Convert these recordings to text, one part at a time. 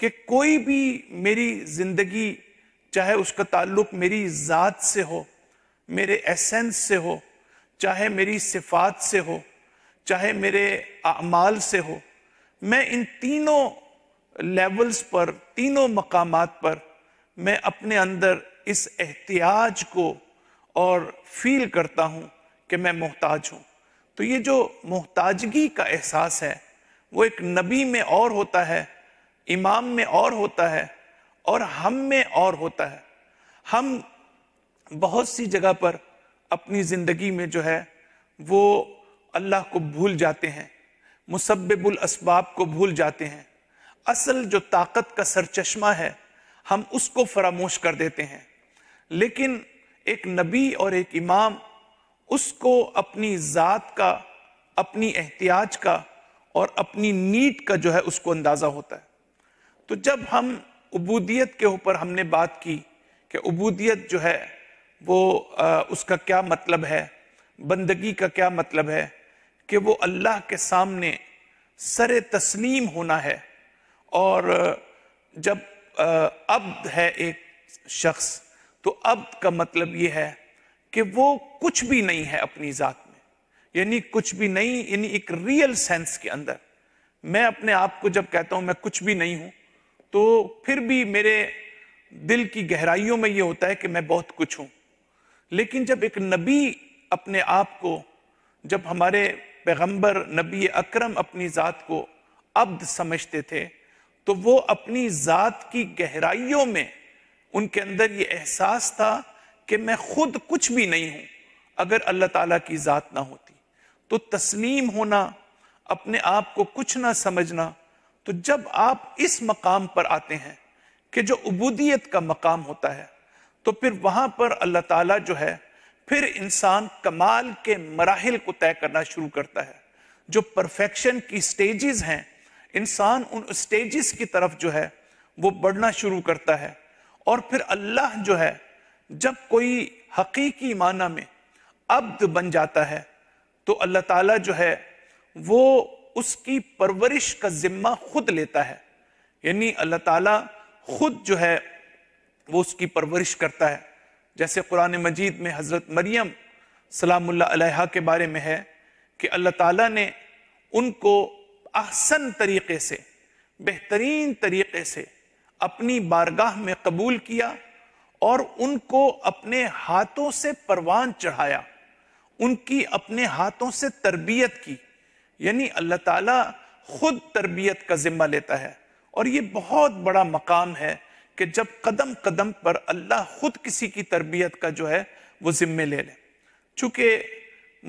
कि कोई भी मेरी ज़िंदगी चाहे उसका ताल्लुक मेरी ज़ात से हो मेरे एसेंस से हो चाहे मेरी सिफात से हो चाहे मेरे अमाल से हो मैं इन तीनों लेवल्स पर तीनों मकाम पर मैं अपने अंदर इस एहतियाज को और फील करता हूँ कि मैं मोहताज हूँ तो ये जो मोहताजगी का एहसास है वो एक नबी में और होता है इमाम में और होता है और हम में और होता है हम बहुत सी जगह पर अपनी ज़िंदगी में जो है वो अल्लाह को भूल जाते हैं मुसब्बुल असबाब को भूल जाते हैं असल जो ताकत का सरचश्मा है हम उसको फरामोश कर देते हैं लेकिन एक नबी और एक इमाम उसको अपनी ज़ात का अपनी एहतियाज का और अपनी नीट का जो है उसको अंदाज़ा होता है तो जब हम उबूदियत के ऊपर हमने बात की कि उबूदियत जो है वो आ, उसका क्या मतलब है बंदगी का क्या मतलब है कि वो अल्लाह के सामने सर तस्लीम होना है और जब अब्द है एक शख्स तो अब्द का मतलब ये है कि वो कुछ भी नहीं है अपनी ज़ात में यानी कुछ भी नहीं यानी एक रियल सेंस के अंदर मैं अपने आप को जब कहता हूँ मैं कुछ भी नहीं हूँ तो फिर भी मेरे दिल की गहराइयों में ये होता है कि मैं बहुत कुछ हूँ लेकिन जब एक नबी अपने आप को जब हमारे पैगंबर नबी अकरम अपनी ज़ात को अब्द समझते थे तो वो अपनी ज़ात की गहराइयों में उनके अंदर ये एहसास था कि मैं खुद कुछ भी नहीं हूँ अगर अल्लाह ताला की ज़ात ना होती तो तस्लीम होना अपने आप को कुछ ना समझना तो जब आप इस मकाम पर आते हैं कि जो उबूदियत का मकाम होता है तो फिर वहां पर अल्लाह ताला जो है फिर इंसान कमाल के मराहल को तय करना शुरू करता है जो परफेक्शन की स्टेजेस हैं इंसान उन स्टेजेस की तरफ जो है वो बढ़ना शुरू करता है और फिर अल्लाह जो है जब कोई हकीकी माना में अब्द बन जाता है तो अल्लाह ताला जो है वो उसकी परवरिश का जिम्मा खुद लेता है यानी अल्लाह ताला खुद जो है वो उसकी परवरिश करता है जैसे कुरान मजीद में हज़रत मरियम सलामुल्ला के बारे में है कि अल्लाह ताला ने उनको आसन तरीके से बेहतरीन तरीके से अपनी बारगाह में कबूल किया और उनको अपने हाथों से परवान चढ़ाया उनकी अपने हाथों से तरबियत की यानी अल्लाह ताला खुद तरबियत का ज़िम्मा लेता है और ये बहुत बड़ा मकाम है कि जब कदम कदम पर अल्लाह खुद किसी की तरबियत का जो है वो ज़िम्मे ले लें चूँकि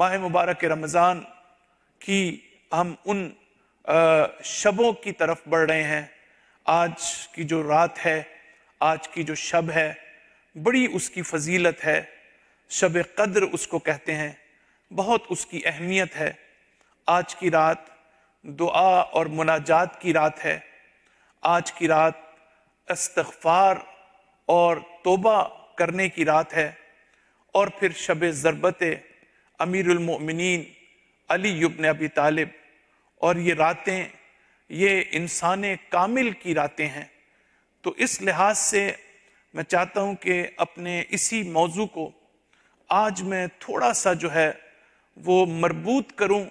माह मुबारक रमज़ान की हम उन शबों की तरफ बढ़ रहे हैं आज की जो रात है आज की जो शब है बड़ी उसकी फजीलत है शब कद्र उसको कहते हैं बहुत उसकी अहमियत है आज की रात दुआ और मुनाजात की रात है आज की रात इस्तफार और तोबा करने की रात है और फिर शब ज़रबत अमीरमिन अली युबन अबी तालिब और ये रातें ये इंसान कामिल की रातें हैं तो इस लिहाज से मैं चाहता हूँ कि अपने इसी मौजू को आज मैं थोड़ा सा जो है वो मरबूत करूँ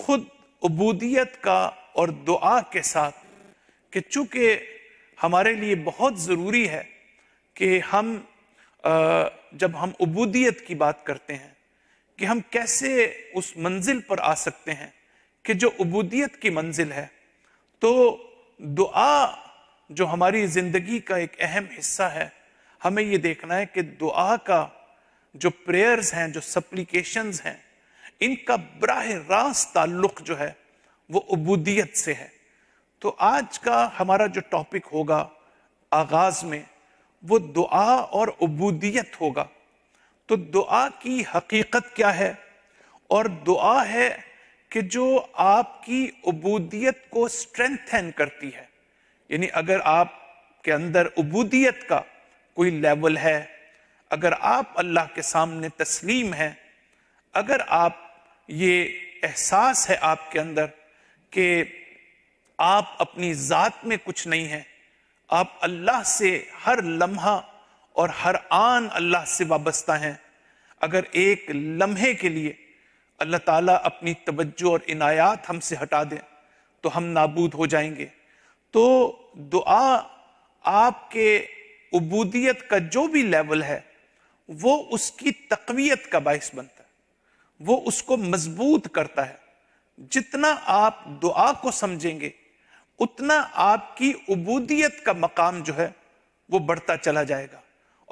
खुद अबूदियत का और दुआ के साथ कि चूंकि हमारे लिए बहुत ज़रूरी है कि हम जब हम अबूदियत की बात करते हैं कि हम कैसे उस मंजिल पर आ सकते हैं कि जो अबूदियत की मंजिल है तो दुआ जो हमारी ज़िंदगी का एक अहम हिस्सा है हमें ये देखना है कि दुआ का जो प्रेयर्स हैं जो सप्लीकेशंस हैं इनका बराह रास्त ताल्लुक जो है वो अबूदियत से है तो आज का हमारा जो टॉपिक होगा आगाज में वो दुआ और अबूदियत होगा तो दुआ की हकीकत क्या है और दुआ है कि जो आपकी अबूदियत को स्ट्रेंथन करती है यानी अगर आप के अंदर अबूदियत का कोई लेवल है अगर आप अल्लाह के सामने तस्लीम हैं अगर आप ये एहसास है आपके अंदर कि आप अपनी ज़ात में कुछ नहीं है आप अल्लाह से हर लम्हा और हर आन अल्लाह से वाबस्ता हैं अगर एक लम्हे के लिए अल्लाह ताला अपनी तवज्जो और इनायात हमसे हटा दें तो हम नाबूद हो जाएंगे तो दुआ आपके उबूदियत का जो भी लेवल है वो उसकी तकवीत का बायस बनता वो उसको मजबूत करता है जितना आप दुआ को समझेंगे उतना आपकी उबूदियत का मकाम जो है वो बढ़ता चला जाएगा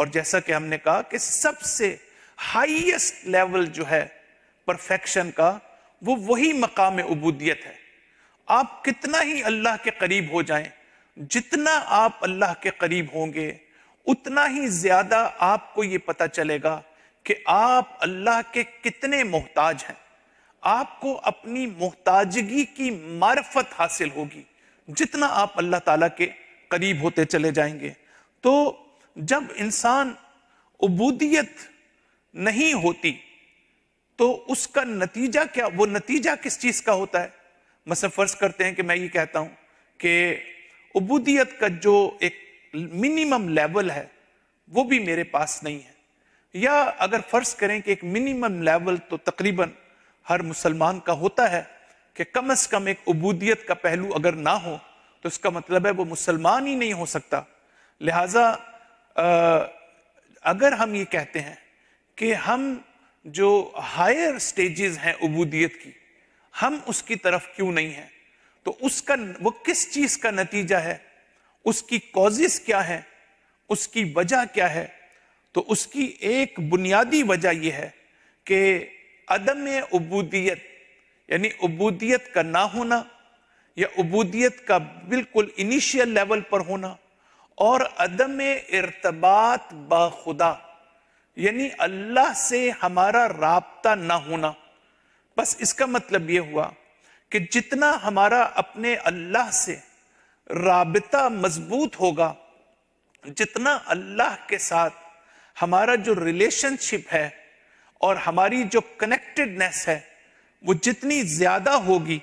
और जैसा कि हमने कहा कि सबसे हाईएस्ट लेवल जो है परफेक्शन का वो वही मकाम उबूदियत है आप कितना ही अल्लाह के करीब हो जाएं, जितना आप अल्लाह के करीब होंगे उतना ही ज्यादा आपको ये पता चलेगा कि आप अल्लाह के कितने मोहताज हैं आपको अपनी मोहताजगी की मार्फत हासिल होगी जितना आप अल्लाह ताला के करीब होते चले जाएंगे तो जब इंसान उबूदियत नहीं होती तो उसका नतीजा क्या वो नतीजा किस चीज़ का होता है मसल फर्ज करते हैं कि मैं ये कहता हूं कि उबूदियत का जो एक मिनिमम लेवल है वो भी मेरे पास नहीं है या अगर फ़र्ज करें कि एक मिनिमम लेवल तो तकरीबन हर मुसलमान का होता है कि कम अज़ कम एक अबूदियत का पहलू अगर ना हो तो इसका मतलब है वो मुसलमान ही नहीं हो सकता लिहाजा अगर हम ये कहते हैं कि हम जो हायर स्टेजेस हैं अबूदियत की हम उसकी तरफ क्यों नहीं हैं तो उसका वो किस चीज़ का नतीजा है उसकी कॉजिस क्या है उसकी वजह क्या है तो उसकी एक बुनियादी वजह यह है कि अदम अबूदियत यानी अबूदियत का ना होना या अबूदियत का बिल्कुल इनिशियल लेवल पर होना और अदम इरतबात बुदा यानी अल्लाह से हमारा रबता ना होना बस इसका मतलब यह हुआ कि जितना हमारा अपने अल्लाह से रबता मजबूत होगा जितना अल्लाह के साथ हमारा जो रिलेशनशिप है और हमारी जो कनेक्टेडनेस है वो जितनी ज्यादा होगी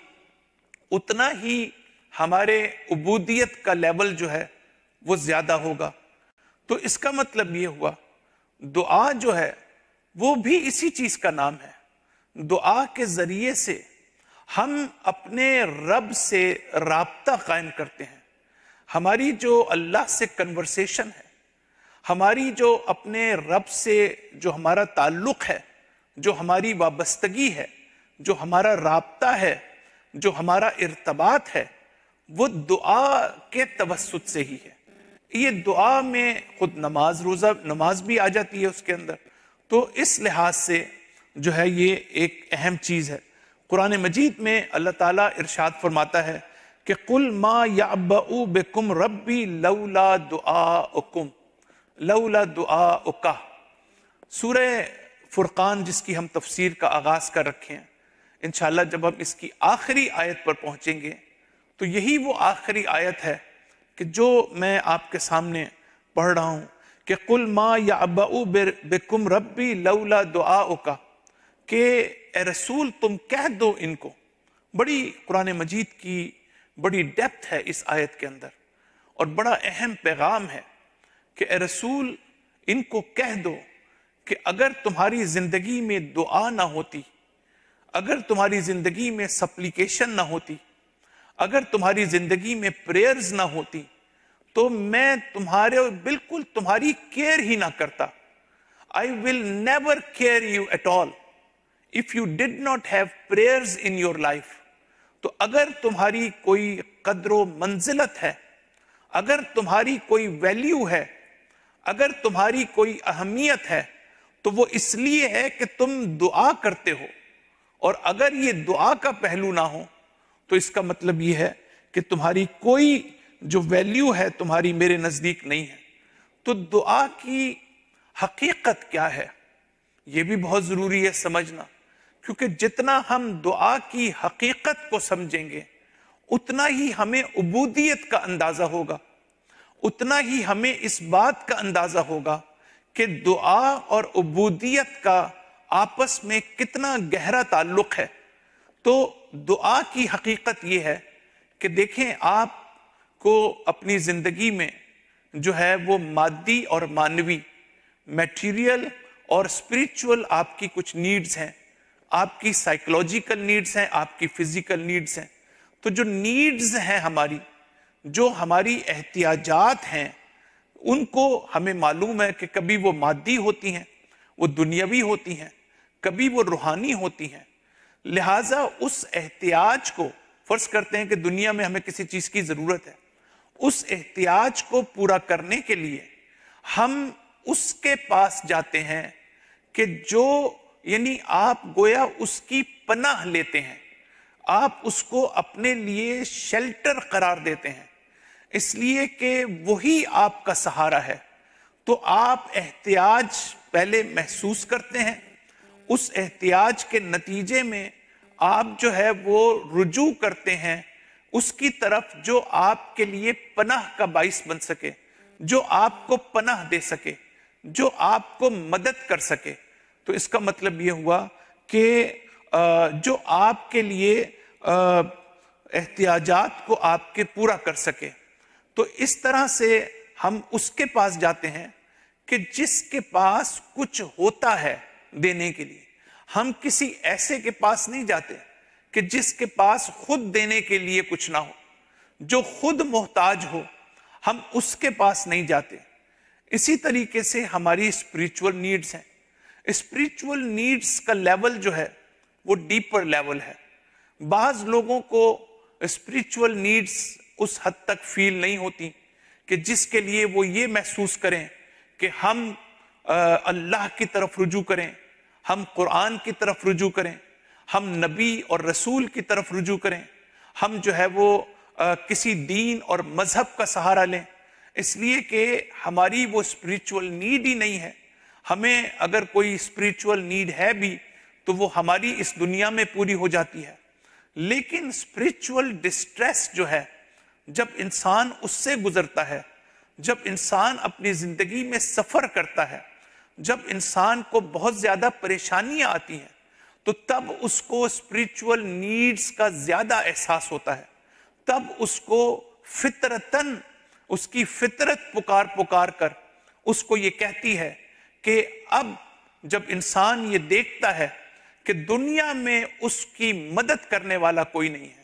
उतना ही हमारे उबूदियत का लेवल जो है वो ज्यादा होगा तो इसका मतलब ये हुआ दुआ जो है वो भी इसी चीज का नाम है दुआ के जरिए से हम अपने रब से रबता कायम करते हैं हमारी जो अल्लाह से कन्वर्सेशन है हमारी जो अपने रब से जो हमारा ताल्लुक़ है जो हमारी वाबस्तगी है जो हमारा रबता है जो हमारा इरतबात है वो दुआ के तवसत से ही है ये दुआ में खुद नमाज रोज़ा नमाज भी आ जाती है उसके अंदर तो इस लिहाज से जो है ये एक अहम चीज़ है कुरान मजीद में अल्लाह ताला इरशाद फरमाता है कि कुल मा याबू बेकुम रबी लौला दुआ उकुम लौला दुआ उका सूर फुरक़ान जिसकी हम तफसीर का आगाज़ कर रखे हैं इन जब हम इसकी आखिरी आयत पर पहुँचेंगे तो यही वो आखिरी आयत है कि जो मैं आपके सामने पढ़ रहा हूँ कि कुल माँ या अबाऊ बेकुम रबी लौला दुआ उका के रसूल तुम कह दो इनको बड़ी कुरान मजीद की बड़ी डेप्थ है इस आयत के अंदर और बड़ा अहम पैगाम है कि रसूल इनको कह दो कि अगर तुम्हारी जिंदगी में दुआ ना होती अगर तुम्हारी जिंदगी में सप्लीकेशन ना होती अगर तुम्हारी जिंदगी में प्रेयर्स ना होती तो मैं तुम्हारे बिल्कुल तुम्हारी केयर ही ना करता I will never care you at all if you did not have prayers in your life तो अगर तुम्हारी कोई कदर मंजिलत है अगर तुम्हारी कोई वैल्यू है अगर तुम्हारी कोई अहमियत है तो वो इसलिए है कि तुम दुआ करते हो और अगर ये दुआ का पहलू ना हो तो इसका मतलब ये है कि तुम्हारी कोई जो वैल्यू है तुम्हारी मेरे नज़दीक नहीं है तो दुआ की हकीकत क्या है यह भी बहुत ज़रूरी है समझना क्योंकि जितना हम दुआ की हकीकत को समझेंगे उतना ही हमें उबूदियत का अंदाज़ा होगा उतना ही हमें इस बात का अंदाजा होगा कि दुआ और अबूदियत का आपस में कितना गहरा ताल्लुक है तो दुआ की हकीकत यह है कि देखें आप को अपनी ज़िंदगी में जो है वो मादी और मानवी मटेरियल और स्पिरिचुअल आपकी कुछ नीड्स हैं आपकी साइकोलॉजिकल नीड्स हैं आपकी फिजिकल नीड्स हैं तो जो नीड्स हैं हमारी जो हमारी एहतियाजात हैं उनको हमें मालूम है कि कभी वो मादी होती हैं वो दुनियावी होती हैं कभी वो रूहानी होती हैं लिहाजा उस एहतियाज को फर्ज करते हैं कि दुनिया में हमें किसी चीज़ की ज़रूरत है उस एहतियाज को पूरा करने के लिए हम उसके पास जाते हैं कि जो यानी आप गोया उसकी पनाह लेते हैं आप उसको अपने लिए शेल्टर करार देते हैं इसलिए कि वही आपका सहारा है तो आप एहतियाज पहले महसूस करते हैं उस एहतियाज के नतीजे में आप जो है वो रुजू करते हैं उसकी तरफ जो आपके लिए पनाह का बाइस बन सके जो आपको पनाह दे सके जो आपको मदद कर सके तो इसका मतलब ये हुआ कि जो आपके लिए एहतियाजात को आपके पूरा कर सके तो इस तरह से हम उसके पास जाते हैं कि जिसके पास कुछ होता है देने के लिए हम किसी ऐसे के पास नहीं जाते कि जिसके पास खुद देने के लिए कुछ ना हो जो खुद मोहताज हो हम उसके पास नहीं जाते इसी तरीके से हमारी स्पिरिचुअल नीड्स हैं स्पिरिचुअल नीड्स का लेवल जो है वो डीपर लेवल है बाज लोगों को स्पिरिचुअल नीड्स उस हद तक फील नहीं होती कि जिसके लिए वो ये महसूस करें कि हम अल्लाह की तरफ रुजू करें हम कुरान की तरफ रुजू करें हम नबी और रसूल की तरफ रुजू करें हम जो है वो आ, किसी दीन और मज़हब का सहारा लें इसलिए कि हमारी वो स्पिरिचुअल नीड ही नहीं है हमें अगर कोई स्पिरिचुअल नीड है भी तो वो हमारी इस दुनिया में पूरी हो जाती है लेकिन स्पिरिचुअल डिस्ट्रेस जो है जब इंसान उससे गुजरता है जब इंसान अपनी ज़िंदगी में सफ़र करता है जब इंसान को बहुत ज़्यादा परेशानियां आती हैं तो तब उसको स्पिरिचुअल नीड्स का ज़्यादा एहसास होता है तब उसको फितरतन उसकी फितरत पुकार पुकार कर उसको ये कहती है कि अब जब इंसान ये देखता है कि दुनिया में उसकी मदद करने वाला कोई नहीं है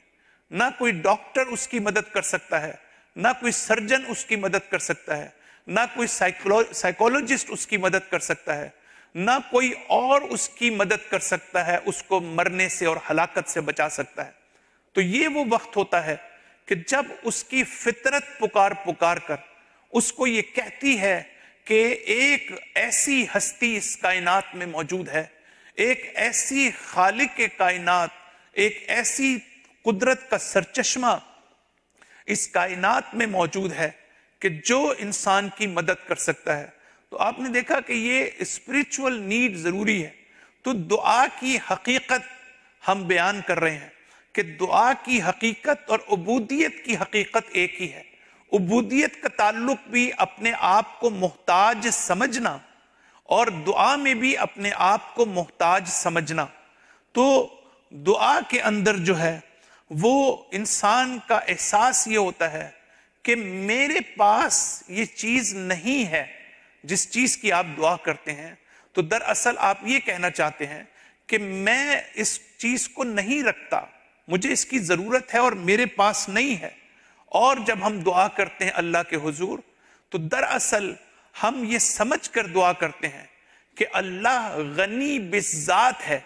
ना कोई डॉक्टर उसकी मदद कर सकता है ना कोई सर्जन उसकी मदद कर सकता है ना कोई साइकोलॉजिस्ट उसकी मदद कर सकता है ना कोई और उसकी मदद कर सकता है उसको मरने से और हलाकत से बचा सकता है तो ये वो वक्त होता है कि जब उसकी फितरत पुकार पुकार कर उसको ये कहती है कि एक ऐसी हस्ती इस कायनात में मौजूद है एक ऐसी खालिक कायनात एक ऐसी कुदरत का सरचश्मा इस कायनात में मौजूद है कि जो इंसान की मदद कर सकता है तो आपने देखा कि ये स्पिरिचुअल नीड ज़रूरी है तो दुआ की हकीकत हम बयान कर रहे हैं कि दुआ की हकीकत और अबूदियत की हकीकत एक ही है अबूदियत का ताल्लुक भी अपने आप को मोहताज समझना और दुआ में भी अपने आप को मोहताज समझना तो दुआ के अंदर जो है वो इंसान का एहसास ये होता है कि मेरे पास ये चीज नहीं है जिस चीज की आप दुआ करते हैं तो दरअसल आप ये कहना चाहते हैं कि मैं इस चीज को नहीं रखता मुझे इसकी जरूरत है और मेरे पास नहीं है और जब हम दुआ करते हैं अल्लाह के हुजूर तो दरअसल हम ये समझ कर दुआ करते हैं कि अल्लाह गनी बिजात है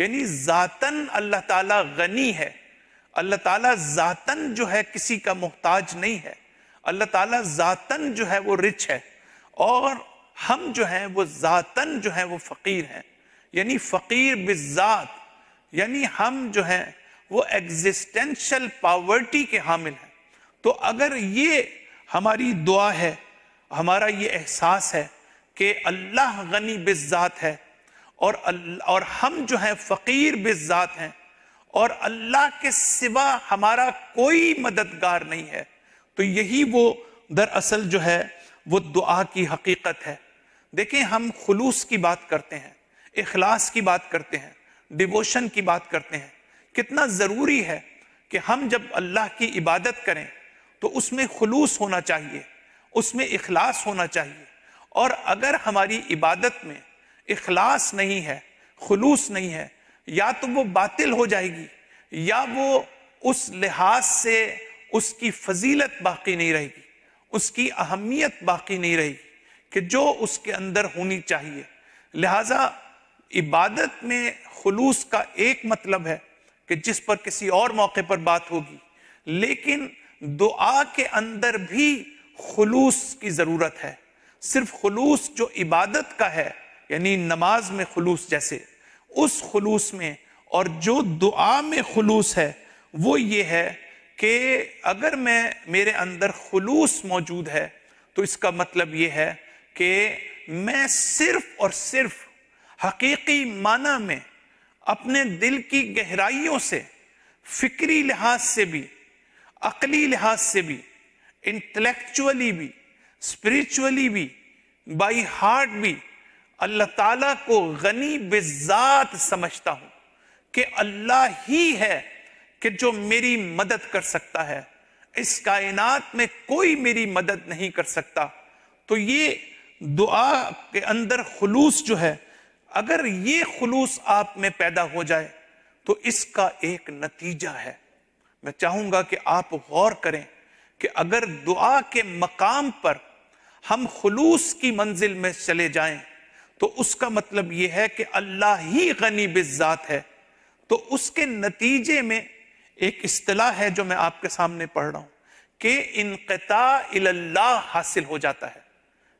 यानी जातन अल्लाह ताला गनी है अल्लाह ताला जातन जो है किसी का मोहताज नहीं है अल्लाह ताला जातन जो है वो रिच है और हम जो हैं वो जातन जो है वो फ़कीर हैं यानी फ़कीर बिजात यानी हम जो हैं वो एग्जिस्टेंशल पावर्टी के हामिल हैं तो अगर ये हमारी दुआ है हमारा ये एहसास है कि अल्लाह गनी बिजात है और और हम जो हैं फ़कीर बिजात हैं और अल्लाह के सिवा हमारा कोई मददगार नहीं है तो यही वो दरअसल जो है वो दुआ की हकीकत है देखें हम खुलूस की बात करते हैं इखलास की बात करते हैं डिवोशन की बात करते हैं कितना ज़रूरी है कि हम जब अल्लाह की इबादत करें तो उसमें खुलूस होना चाहिए उसमें इखलास होना चाहिए और अगर हमारी इबादत में इखलास नहीं है खलूस नहीं है या तो वो बातिल हो जाएगी या वो उस लिहाज से उसकी फजीलत बाकी नहीं रहेगी उसकी अहमियत बाकी नहीं रहेगी कि जो उसके अंदर होनी चाहिए लिहाजा इबादत में खलूस का एक मतलब है कि जिस पर किसी और मौके पर बात होगी लेकिन दुआ के अंदर भी खलूस की ज़रूरत है सिर्फ खलूस जो इबादत का है यानी नमाज में खलूस जैसे उस खलूस में और जो दुआ में खलूस है वो ये है कि अगर मैं मेरे अंदर खलूस मौजूद है तो इसका मतलब ये है कि मैं सिर्फ और सिर्फ हकीकी माना में अपने दिल की गहराइयों से फिक्री लिहाज से भी अकली लिहाज से भी इंटलेक्चुअली भी स्पिरिचुअली भी बाई हार्ट भी अल्लाह ताला को गनी बिजात समझता हूं कि अल्लाह ही है कि जो मेरी मदद कर सकता है इस कायनात में कोई मेरी मदद नहीं कर सकता तो ये दुआ के अंदर खलूस जो है अगर ये खलूस आप में पैदा हो जाए तो इसका एक नतीजा है मैं चाहूंगा कि आप गौर करें कि अगर दुआ के मकाम पर हम खलूस की मंजिल में चले जाएं तो उसका मतलब यह है कि अल्लाह ही गनी बिजात है तो उसके नतीजे में एक अतलाह है जो मैं आपके सामने पढ़ रहा हूं कि इनकता अल्लाह हासिल हो जाता है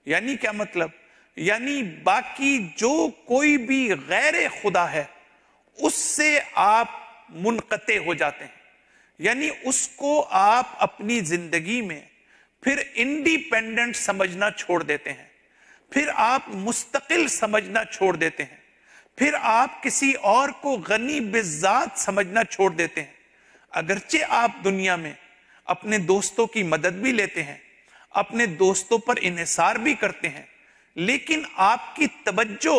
यानी क्या मतलब यानी बाकी जो कोई भी गैर खुदा है उससे आप मुनकते हो जाते हैं यानी उसको आप अपनी जिंदगी में फिर इंडिपेंडेंट समझना छोड़ देते हैं फिर आप मुस्तकिल समझना छोड़ देते हैं फिर आप किसी और को गनी बिजात समझना छोड़ देते हैं अगरचे आप दुनिया में अपने दोस्तों की मदद भी लेते हैं अपने दोस्तों पर इनसार भी करते हैं लेकिन आपकी तवज्जो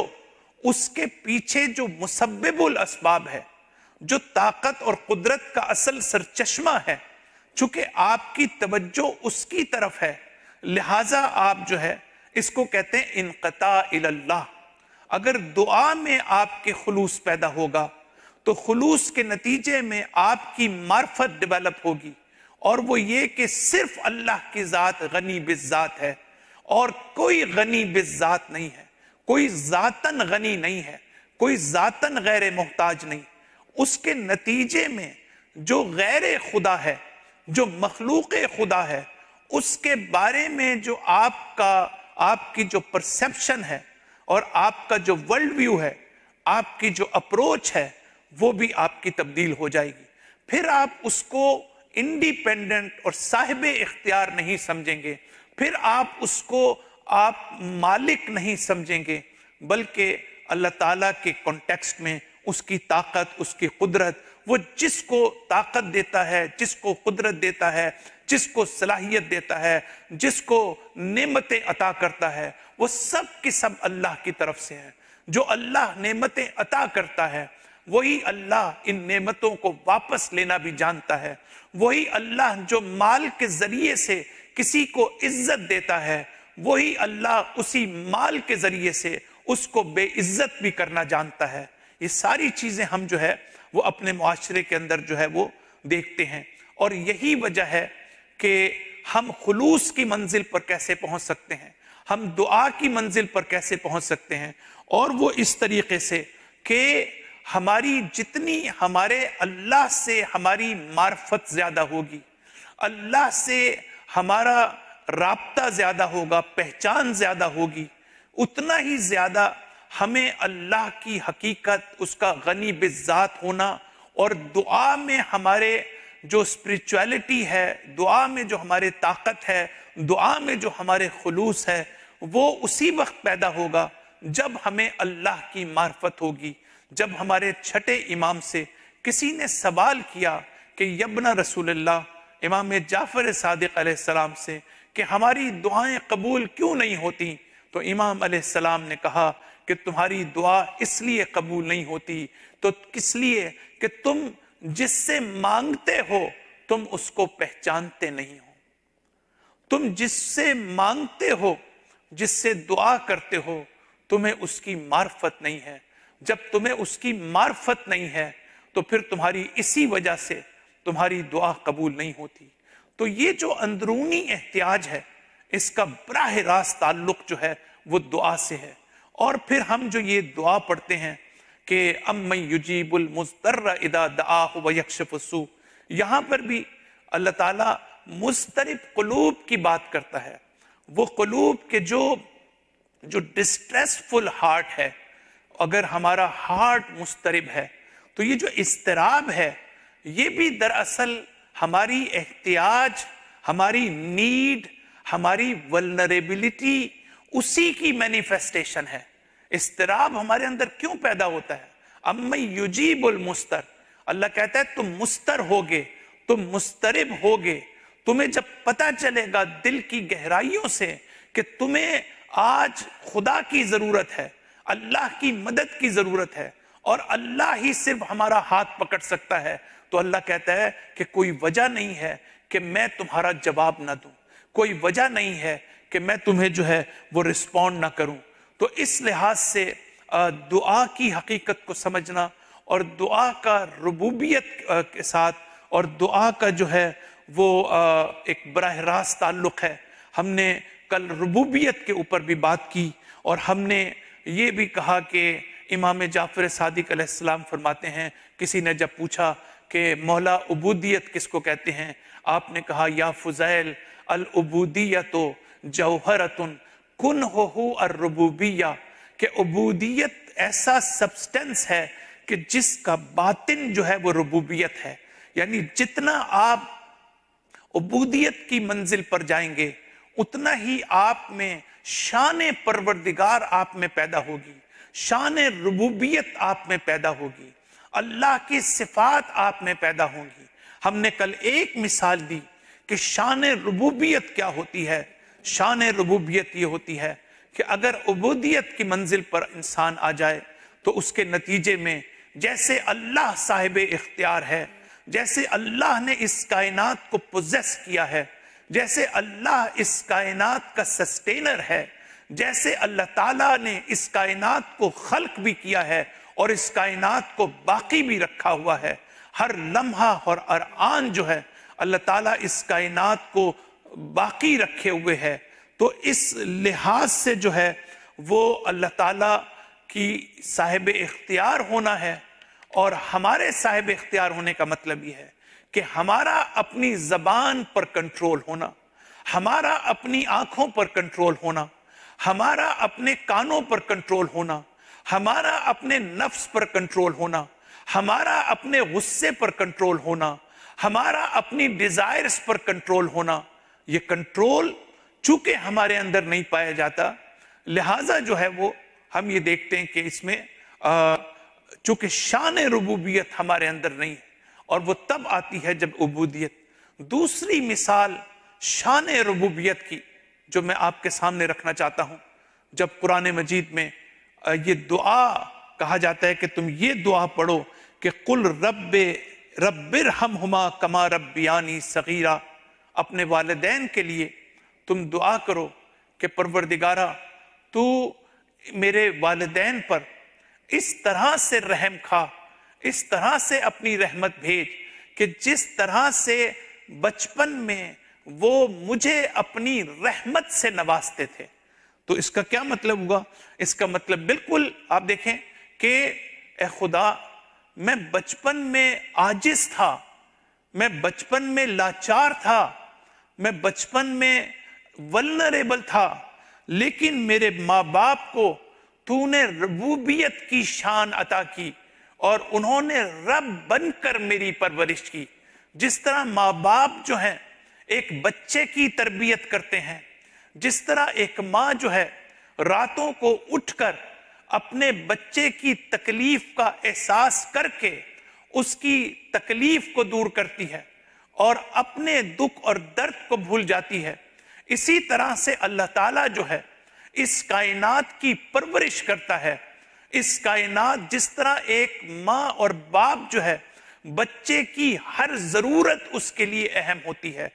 उसके पीछे जो मुसब्बुल इसबाब है जो ताकत और कुदरत का असल सरचश्मा है चूंकि आपकी तवज्जो उसकी तरफ है लिहाजा आप जो है इसको कहते हैं इनकता अल्लाह अगर दुआ में आपके खलूस पैदा होगा तो खलूस के नतीजे में आपकी मार्फत डेवलप होगी और वो ये कि सिर्फ अल्लाह की ज़ात गनी बिजात है और कोई गनी बिजात नहीं है कोई ज़ातन गनी नहीं है कोई ज़ातन गैर मोहताज नहीं उसके नतीजे में जो गैर खुदा है जो मखलूक खुदा है उसके बारे में जो आपका आपकी जो परसेप्शन है और आपका जो वर्ल्ड व्यू है आपकी जो अप्रोच है वो भी आपकी तब्दील हो जाएगी फिर आप उसको इंडिपेंडेंट और साहिब इख्तियार नहीं समझेंगे फिर आप उसको आप मालिक नहीं समझेंगे बल्कि अल्लाह ताला के कॉन्टेक्स्ट में उसकी ताकत उसकी कुदरत वो जिसको ताकत देता है जिसको कुदरत देता है जिसको सलाहियत देता है जिसको नेमतें अता करता है वो सब के सब अल्लाह की तरफ से है जो अल्लाह नेमतें अता करता है वही अल्लाह इन नेमतों को वापस लेना भी जानता है वही अल्लाह जो माल के जरिए से किसी को इज्जत देता है वही अल्लाह उसी माल के जरिए से उसको बेइज्जत भी करना जानता है ये सारी चीजें हम जो है वो अपने माशरे के अंदर जो है वो देखते हैं और यही वजह है कि हम खलूस की मंजिल पर कैसे पहुंच सकते हैं हम दुआ की मंजिल पर कैसे पहुंच सकते हैं और वो इस तरीके से कि हमारी जितनी हमारे अल्लाह से हमारी मार्फत ज़्यादा होगी अल्लाह से हमारा रबता ज़्यादा होगा पहचान ज़्यादा होगी उतना ही ज़्यादा हमें अल्लाह की हकीकत उसका गनी बिजात होना और दुआ में हमारे जो स्पिरिचुअलिटी है दुआ में जो हमारे ताकत है दुआ में जो हमारे खलूस है वो उसी वक्त पैदा होगा जब हमें अल्लाह की मार्फत होगी जब हमारे छठे इमाम से किसी ने सवाल किया कि यबना रसूल इमाम जाफ़र सदक से कि हमारी दुआएं कबूल क्यों नहीं होती तो इमाम सलाम ने कहा कि तुम्हारी दुआ इसलिए कबूल नहीं होती तो किस लिए कि तुम जिससे मांगते हो तुम उसको पहचानते नहीं हो तुम जिससे मांगते हो जिससे दुआ करते हो तुम्हें उसकी मार्फत नहीं है जब तुम्हें उसकी मार्फत नहीं है तो फिर तुम्हारी इसी वजह से तुम्हारी दुआ कबूल नहीं होती तो ये जो अंदरूनी एहतियाज है इसका बरह रास्त ताल्लुक जो है वो दुआ से है और फिर हम जो ये दुआ पढ़ते हैं कि अम मुस्तर इदा दआशफसू यहां पर भी अल्लाह ताला मुस्तरब कलूब की बात करता है वो कलूब के जो जो डिस्ट्रेसफुल हार्ट है अगर हमारा हार्ट मुस्तरब है तो ये जो इसतराब है ये भी दरअसल हमारी एहतियाज हमारी नीड हमारी वलनरेबिलिटी उसी की मैनिफेस्टेशन है इसतराब हमारे अंदर क्यों पैदा होता है अम्म युजीबुल मुस्तर अल्लाह कहता है तुम मुस्तर होगे तुम मुस्तरब होगे तुम्हें जब पता चलेगा दिल की गहराइयों से कि तुम्हें आज खुदा की जरूरत है अल्लाह की मदद की जरूरत है और अल्लाह ही सिर्फ हमारा हाथ पकड़ सकता है तो अल्लाह कहता है कि कोई वजह नहीं है कि मैं तुम्हारा जवाब ना दूं कोई वजह नहीं है कि मैं तुम्हें जो है वो रिस्पॉन्ड ना करूं तो इस लिहाज से दुआ की हकीकत को समझना और दुआ का रबूबियत के साथ और दुआ का जो है वो एक बरह रास्त ताल्लुक़ है हमने कल रबूबियत के ऊपर भी बात की और हमने ये भी कहा कि इमाम जाफ़र सदक आसमाम फरमाते हैं किसी ने जब पूछा कि मौला अबूदियत किसको कहते हैं आपने कहा या फ़ुज़ैल अलबूदिया तो जौहरतन कुन हो हो रबूबिया के अबूदियत ऐसा सब्सटेंस है कि जिसका बातिन जो है वो रबूबियत है यानी जितना आप अबूदियत की मंजिल पर जाएंगे उतना ही आप में शान परवरदिगार आप में पैदा होगी शान रबूबियत आप में पैदा होगी अल्लाह की सिफात आप में पैदा होगी हमने कल एक मिसाल दी कि शान रबूबियत क्या होती है शान रबूबियत ये होती है कि अगर अबूदियत की मंजिल पर इंसान आ जाए तो उसके नतीजे में जैसे अल्लाह साहिब इख्तियार है जैसे अल्लाह ने इस कायनात को पोजेस किया है जैसे अल्लाह इस कायनात का सस्टेनर है जैसे अल्लाह ताला ने इस कायनात को खल्क भी किया है और इस कायनात को बाकी भी रखा हुआ है हर लम्हा और अरआन जो है अल्लाह ताला इस कायनात को बाकी रखे हुए है तो इस लिहाज से जो है वो अल्लाह ताला की साहिब इख्तियार होना है और हमारे साहिब इख्तियार होने का मतलब यह है कि हमारा अपनी जबान पर कंट्रोल होना हमारा अपनी आंखों पर कंट्रोल होना हमारा अपने कानों पर कंट्रोल होना हमारा अपने नफ्स पर कंट्रोल होना हमारा अपने गुस्से पर कंट्रोल होना हमारा अपनी डिजायर्स पर कंट्रोल होना ये कंट्रोल चूंकि हमारे अंदर नहीं पाया जाता लिहाजा जो है वो हम ये देखते हैं कि इसमें चूंकि शान रबूबियत हमारे अंदर नहीं है और वो तब आती है जब उबूदियत दूसरी मिसाल शान रबूबियत की जो मैं आपके सामने रखना चाहता हूं जब कुरान मजीद में ये दुआ कहा जाता है कि तुम ये दुआ पढ़ो कि कुल रब रबिर हम हुमा कमा रबियानी सगीरा अपने वालदेन के लिए तुम दुआ करो कि परवरदिगारा तू मेरे वालदेन पर इस तरह से रहम खा इस तरह से अपनी रहमत भेज कि जिस तरह से बचपन में वो मुझे अपनी रहमत से नवाजते थे तो इसका क्या मतलब हुआ इसका मतलब बिल्कुल आप देखें कि ए खुदा मैं बचपन में आजिज था मैं बचपन में लाचार था मैं बचपन में वल्नरेबल था लेकिन मेरे माँ बाप को तूने रबूबियत की शान अता की और उन्होंने रब बनकर मेरी परवरिश की जिस तरह माँ बाप जो हैं एक बच्चे की तरबियत करते हैं जिस तरह एक माँ जो है रातों को उठकर अपने बच्चे की तकलीफ का एहसास करके उसकी तकलीफ को दूर करती है और अपने दुख और दर्द को भूल जाती है इसी तरह से अल्लाह ताला जो है इस कायनात की परवरिश करता है इस कायनात जिस तरह एक माँ और बाप जो है बच्चे की हर ज़रूरत उसके लिए अहम होती है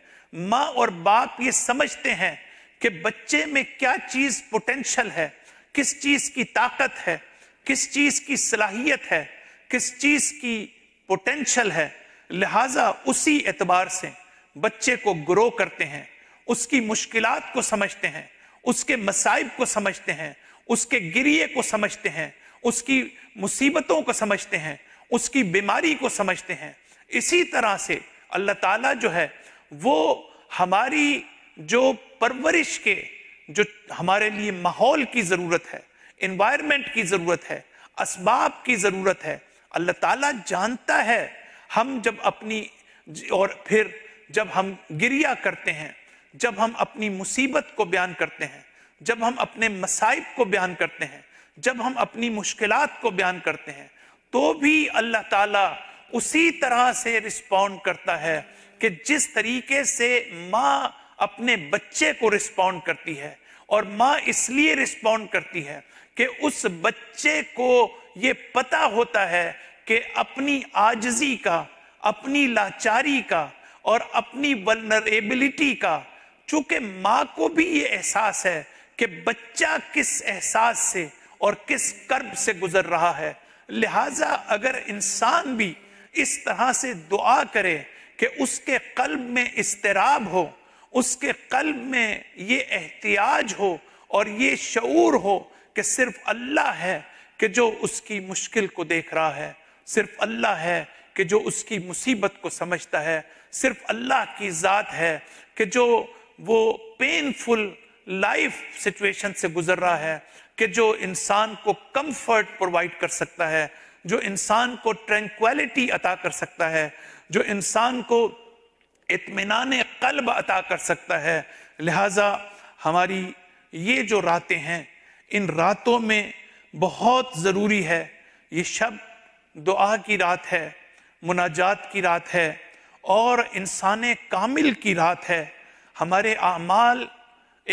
माँ और बाप ये समझते हैं कि बच्चे में क्या चीज़ पोटेंशल है किस चीज़ की ताकत है किस चीज़ की सलाहियत है किस चीज़ की पोटेंशल है लिहाजा उसी एतबार से बच्चे को ग्रो करते हैं उसकी मुश्किलात को समझते हैं उसके मसाइब को समझते हैं उसके गिरिए को समझते हैं उसकी मुसीबतों को समझते हैं उसकी बीमारी को समझते हैं इसी तरह से अल्लाह ताला जो है वो हमारी जो परवरिश के जो हमारे लिए माहौल की ज़रूरत है इन्वायरमेंट की ज़रूरत है इसबाब की ज़रूरत है अल्लाह ताला जानता है हम जब अपनी और फिर जब हम गिरिया करते हैं जब हम अपनी मुसीबत को बयान करते हैं जब हम अपने मसाइब को बयान करते हैं जब हम अपनी मुश्किल को बयान करते हैं तो भी अल्लाह ताला उसी तरह से रिस्पॉन्ड करता है कि जिस तरीके से माँ अपने बच्चे को रिस्पॉन्ड करती है और माँ इसलिए रिस्पॉन्ड करती है कि उस बच्चे को ये पता होता है कि अपनी आजजी का अपनी लाचारी का और अपनी वलनरेबिलिटी का चूंकि माँ को भी ये एहसास है कि बच्चा किस एहसास से और किस कर्ब से गुजर रहा है लिहाजा अगर इंसान भी इस तरह से दुआ करे कि उसके कल्ब में इसतराब हो उसके कल्ब में ये एहतियाज हो और ये शूर हो कि सिर्फ अल्लाह है कि जो उसकी मुश्किल को देख रहा है सिर्फ अल्लाह है कि जो उसकी मुसीबत को समझता है सिर्फ अल्लाह की ज़ात है कि जो वो पेनफुल लाइफ सिचुएशन से गुजर रहा है कि जो इंसान को कंफर्ट प्रोवाइड कर सकता है जो इंसान को ट्रैंक्वलिटी अता कर सकता है जो इंसान को इतमान कल्ब अता कर सकता है लिहाजा हमारी ये जो रातें हैं इन रातों में बहुत ज़रूरी है ये शब दुआ की रात है मुनाजात की रात है और इंसान कामिल की रात है हमारे अमाल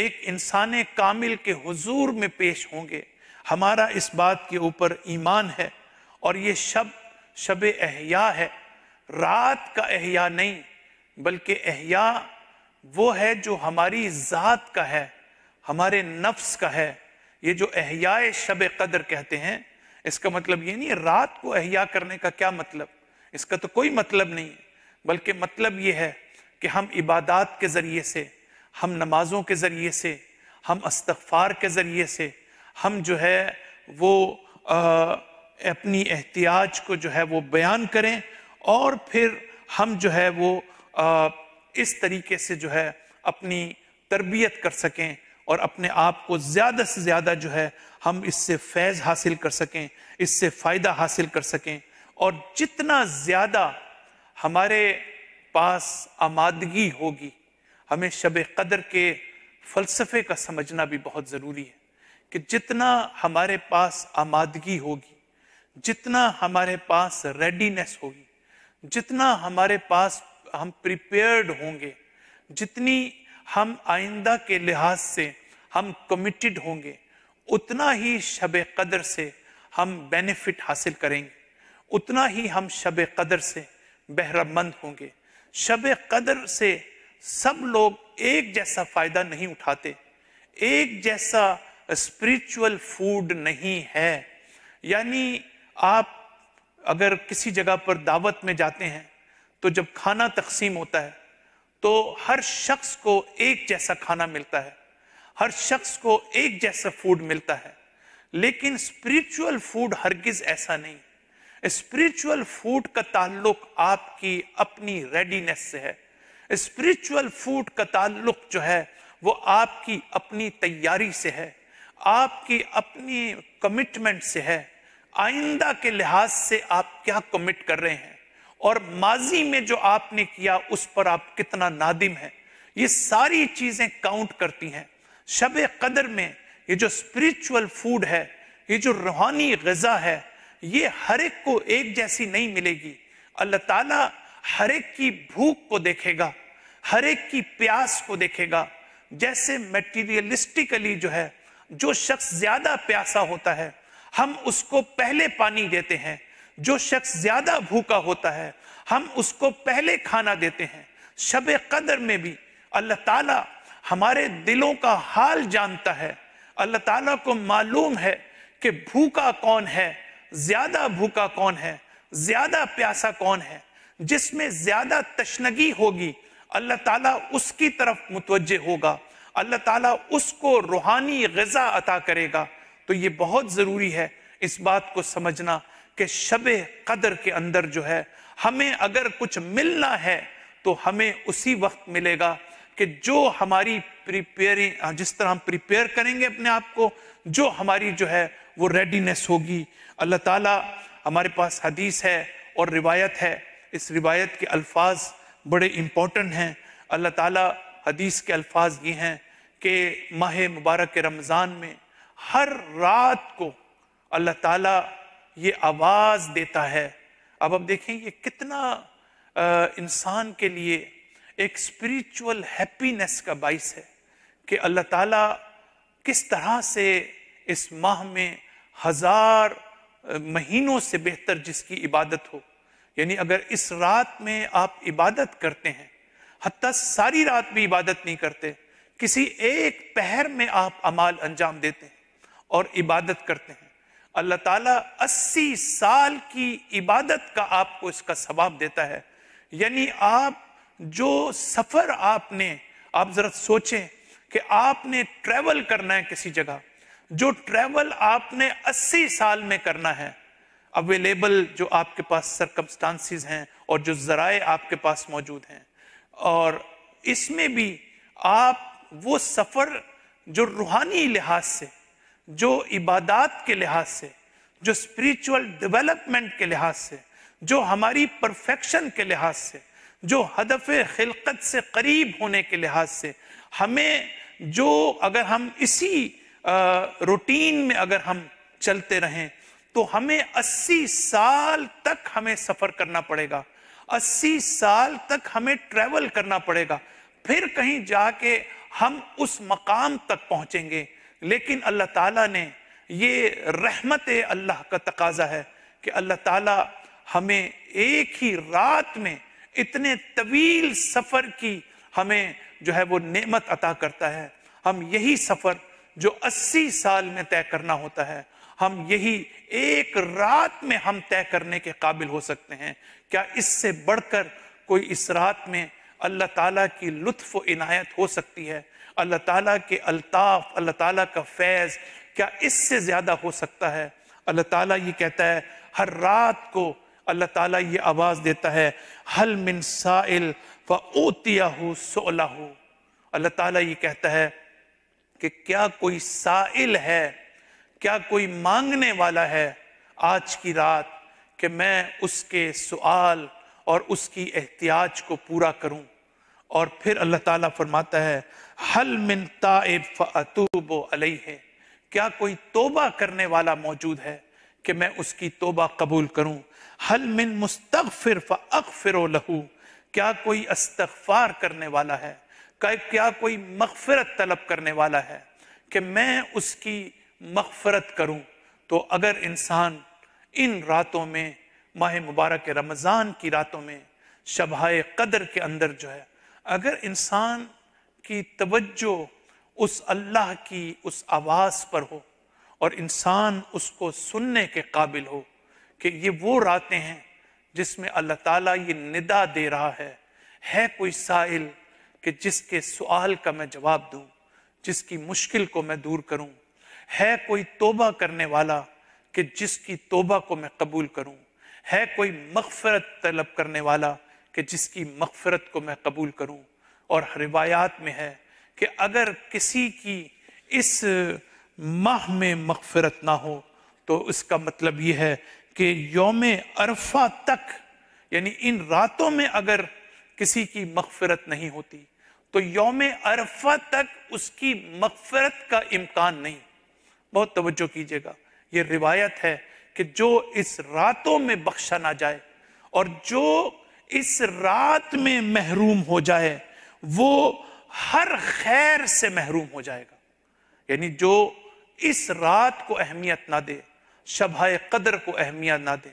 एक इंसान कामिल के हुजूर में पेश होंगे हमारा इस बात के ऊपर ईमान है और ये शब शब अहिया है रात का अहिया नहीं बल्कि अहिया वो है जो हमारी ज़ात का है हमारे नफ्स का है ये जो अहिया शब कदर कहते हैं इसका मतलब ये नहीं है रात को अहिया करने का क्या मतलब इसका तो कोई मतलब नहीं है बल्कि मतलब ये है कि हम इबादत के ज़रिए से हम नमाजों के ज़रिए से हम अस्तफ़ार के ज़रिए से हम जो है वो आ, अपनी एहतियाज को जो है वो बयान करें और फिर हम जो है वो आ, इस तरीके से जो है अपनी तरबियत कर सकें और अपने आप को ज़्यादा से ज़्यादा जो है हम इससे फैज़ हासिल कर सकें इससे फ़ायदा हासिल कर सकें और जितना ज़्यादा हमारे पास आमादगी होगी हमें शब कदर के फ़लसफ़े का समझना भी बहुत ज़रूरी है कि जितना हमारे पास आमादगी होगी जितना हमारे पास रेडीनेस होगी जितना हमारे पास हम प्रिपेयर्ड होंगे जितनी हम आइंदा के लिहाज से हम कमिटेड होंगे उतना ही शब कदर से हम बेनिफिट हासिल करेंगे उतना ही हम शब कदर से बहरामंद होंगे शब कदर से सब लोग एक जैसा फ़ायदा नहीं उठाते एक जैसा स्पिरिचुअल फूड नहीं है यानी आप अगर किसी जगह पर दावत में जाते हैं तो जब खाना तकसीम होता है तो हर शख्स को एक जैसा खाना मिलता है हर शख्स को एक जैसा फूड मिलता है लेकिन स्पिरिचुअल फूड हरगिज ऐसा नहीं स्पिरिचुअल फूड का ताल्लुक आपकी अपनी रेडीनेस से है स्पिरिचुअल फूड का ताल्लुक जो है वो आपकी अपनी तैयारी से है आपकी अपनी कमिटमेंट से है आइंदा के लिहाज से आप क्या कमिट कर रहे हैं और माजी में जो आपने किया उस पर आप कितना नादिम है ये सारी चीजें काउंट करती हैं शब कदर में ये जो स्पिरिचुअल फूड है ये जो रूहानी गजा है ये हर एक को एक जैसी नहीं मिलेगी अल्लाह ताला हर एक की भूख को देखेगा हर एक की प्यास को देखेगा जैसे मेटीरियलिस्टिकली जो है जो शख्स ज्यादा प्यासा होता है हम उसको पहले पानी देते हैं जो शख्स ज्यादा भूखा होता है हम उसको पहले खाना देते हैं शब कदर में भी अल्लाह ताला हमारे दिलों का हाल जानता है अल्लाह ताला को मालूम है कि भूखा कौन है ज्यादा भूखा कौन है ज्यादा प्यासा कौन है जिसमें ज्यादा तशनगी होगी अल्लाह ताला उसकी तरफ मुतवजे होगा अल्लाह ताला उसको रूहानी गजा अता करेगा तो ये बहुत ज़रूरी है इस बात को समझना कि शब कदर के अंदर जो है हमें अगर कुछ मिलना है तो हमें उसी वक्त मिलेगा कि जो हमारी प्रिपेयरिंग हाँ, जिस तरह हम प्रिपेयर करेंगे अपने आप को जो हमारी जो है वो रेडीनेस होगी अल्लाह ताला हमारे पास हदीस है और रिवायत है इस रिवायत के अल्फाज बड़े इम्पोर्टेंट हैं अल्लाह ताला हदीस के अल्फाज ये हैं कि माह मुबारक के रमज़ान में हर रात को अल्लाह ताला ये आवाज़ देता है अब आप देखें ये कितना इंसान के लिए एक स्पिरिचुअल हैप्पीनेस का बाइस है कि अल्लाह ताला किस तरह से इस माह में हज़ार महीनों से बेहतर जिसकी इबादत हो यानी अगर इस रात में आप इबादत करते हैं हती सारी रात भी इबादत नहीं करते किसी एक पहर में आप अमाल अंजाम देते हैं और इबादत करते हैं अल्लाह ताला 80 साल की इबादत का आपको इसका सवाब देता है यानी आप जो सफ़र आपने आप ज़रा सोचें कि आपने ट्रैवल करना है किसी जगह जो ट्रैवल आपने 80 साल में करना है अवेलेबल जो आपके पास सरकमस्टांसिस हैं और जो ज़राए आपके पास मौजूद हैं और इसमें भी आप वो सफ़र जो रूहानी लिहाज से जो इबादत के लिहाज से जो स्पिरिचुअल डेवलपमेंट के लिहाज से जो हमारी परफेक्शन के लिहाज से जो हदफ खिलकत से करीब होने के लिहाज से हमें जो अगर हम इसी रूटीन में अगर हम चलते रहें तो हमें 80 साल तक हमें सफ़र करना पड़ेगा 80 साल तक हमें ट्रेवल करना पड़ेगा फिर कहीं जाके हम उस मकाम तक पहुंचेंगे लेकिन अल्लाह ताला ने ये रहमत अल्लाह का तकाजा है कि अल्लाह ताला हमें एक ही रात में इतने तवील सफ़र की हमें जो है वो नेमत अता करता है हम यही सफ़र जो 80 साल में तय करना होता है हम यही एक रात में हम तय करने के काबिल हो सकते हैं क्या इससे बढ़कर कोई इस रात में अल्लाह ताला की लुत्फ़ इनायत हो सकती है अल्लाह ताला के अल्ताफ़ अल्लाह ताला का फैज़ क्या इससे ज़्यादा हो सकता है अल्लाह ताला ये कहता है हर रात को अल्लाह ताला ये आवाज़ देता है हल मिन साइल ओतिया हो सोला हो अल्लाह ताला ये कहता है कि क्या कोई साइल है क्या कोई मांगने वाला है आज की रात कि मैं उसके सवाल और उसकी एहतियाज को पूरा करूं और फिर अल्लाह ताला फरमाता है हल मिन ताइब अलई है क्या कोई तोबा करने वाला मौजूद है कि मैं उसकी तोबा कबूल करूं हल मिन मुस्तफ़िर फ़िर लहू क्या कोई अस्तफार करने वाला है क्या कोई मगफरत तलब करने वाला है कि मैं उसकी मगफरत करूं तो अगर इंसान इन रातों में माह मुबारक रमज़ान की रातों में शबाए कदर के अंदर जो है अगर इंसान की तवज्जो उस अल्लाह की उस आवाज़ पर हो और इंसान उसको सुनने के काबिल हो कि ये वो रातें हैं जिसमें अल्लाह ताला ये निदा दे रहा है है कोई साइल कि जिसके सवाल का मैं जवाब दूं जिसकी मुश्किल को मैं दूर करूं है कोई तोबा करने वाला कि जिसकी तोबा को मैं कबूल करूं है कोई मगफरत तलब करने वाला कि जिसकी मकफरत को मैं कबूल करूं और रिवायात में है कि अगर किसी की इस माह में मकफरत ना हो तो इसका मतलब यह है कि योम अरफा तक यानी इन रातों में अगर किसी की मकफरत नहीं होती तो योम अरफा तक उसकी मकफरत का इम्कान नहीं बहुत तवज्जो कीजिएगा ये रिवायत है कि जो इस रातों में बख्शा ना जाए और जो इस रात में महरूम हो जाए वो हर खैर से महरूम हो जाएगा यानी जो इस रात को अहमियत ना दे शबाय कदर को अहमियत ना दे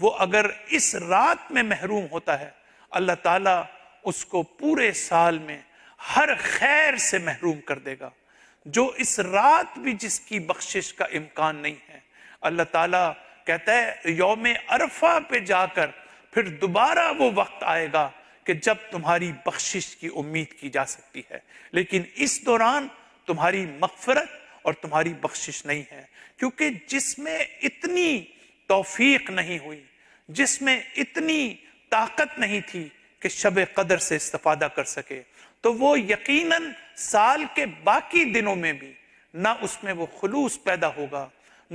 वो अगर इस रात में महरूम होता है अल्लाह ताला उसको पूरे साल में हर खैर से महरूम कर देगा जो इस रात भी जिसकी बख्शिश का इम्कान नहीं है अल्लाह ताला कहता है योम अरफा पे जाकर फिर दोबारा वो वक्त आएगा कि जब तुम्हारी बख्शिश की उम्मीद की जा सकती है लेकिन इस दौरान तुम्हारी मफफरत और तुम्हारी बख्शिश नहीं है क्योंकि जिसमें इतनी तोफीक नहीं हुई जिसमें इतनी ताकत नहीं थी कि शब कदर से इस्तफादा कर सके तो वो यकीनन साल के बाकी दिनों में भी ना उसमें वो खलूस पैदा होगा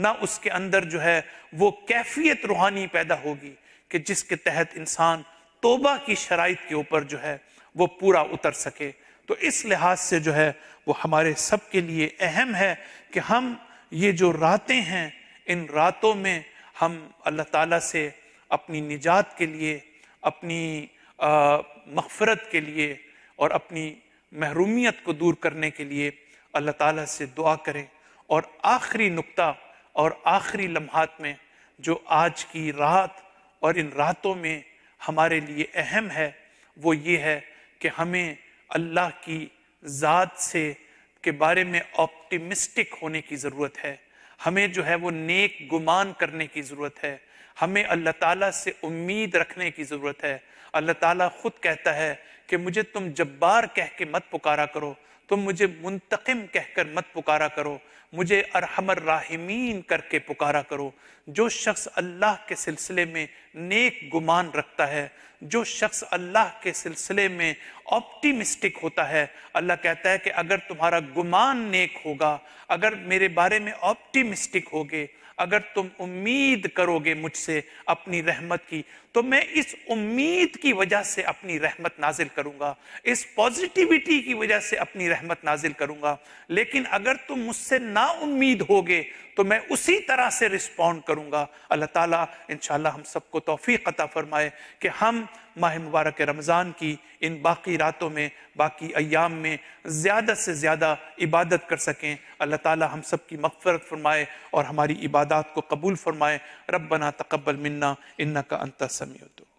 ना उसके अंदर जो है वो कैफियत रूहानी पैदा होगी कि जिसके तहत इंसान तोबा की शराइ के ऊपर जो है वो पूरा उतर सके तो इस लिहाज से जो है वो हमारे सब के लिए अहम है कि हम ये जो रातें हैं इन रातों में हम अल्लाह ताला से अपनी निजात के लिए अपनी मफ़रत के लिए और अपनी महरूमियत को दूर करने के लिए अल्लाह ताला से दुआ करें और आखिरी नुक्ता और आखिरी लम्हात में जो आज की रात और इन रातों में हमारे लिए अहम है वो ये है कि हमें अल्लाह की ज़ात से के बारे में ऑप्टिमिस्टिक होने की ज़रूरत है हमें जो है वो नेक गुमान करने की ज़रूरत है हमें अल्लाह ताला से उम्मीद रखने की ज़रूरत है अल्लाह ताला खुद कहता है कि मुझे तुम जब्बार कह के मत पुकारा करो तुम मुझे मुंतकिम कहकर मत पुकारा करो मुझे अरहमर राहिमीन करके पुकारा करो जो शख्स अल्लाह के सिलसिले में नेक गुमान रखता है जो शख्स अल्लाह के सिलसिले में ऑप्टिमिस्टिक होता है अल्लाह कहता है कि अगर तुम्हारा गुमान नेक होगा अगर मेरे बारे में ऑप्टिमिस्टिक होगे अगर तुम उम्मीद करोगे मुझसे अपनी रहमत की तो मैं इस उम्मीद की वजह से अपनी रहमत नाजिल करूंगा इस पॉजिटिविटी की वजह से अपनी रहमत नाजिल करूंगा लेकिन अगर तुम मुझसे ना उम्मीद होगे तो मैं उसी तरह से रिस्पॉन्ड करूंगा अल्लाह ताला इंशाल्लाह हम सबको तोफ़ी अता फरमाए कि हम माह मुबारक रमज़ान की इन बाकी रातों में बाकी अयाम में ज़्यादा से ज़्यादा इबादत कर सकें अल्लाह ताला हम सब की मफ़रत फरमाए और हमारी इबादत को कबूल फरमाए रबना तकबल मन्ना इन्ना का अंतर സമയത്തു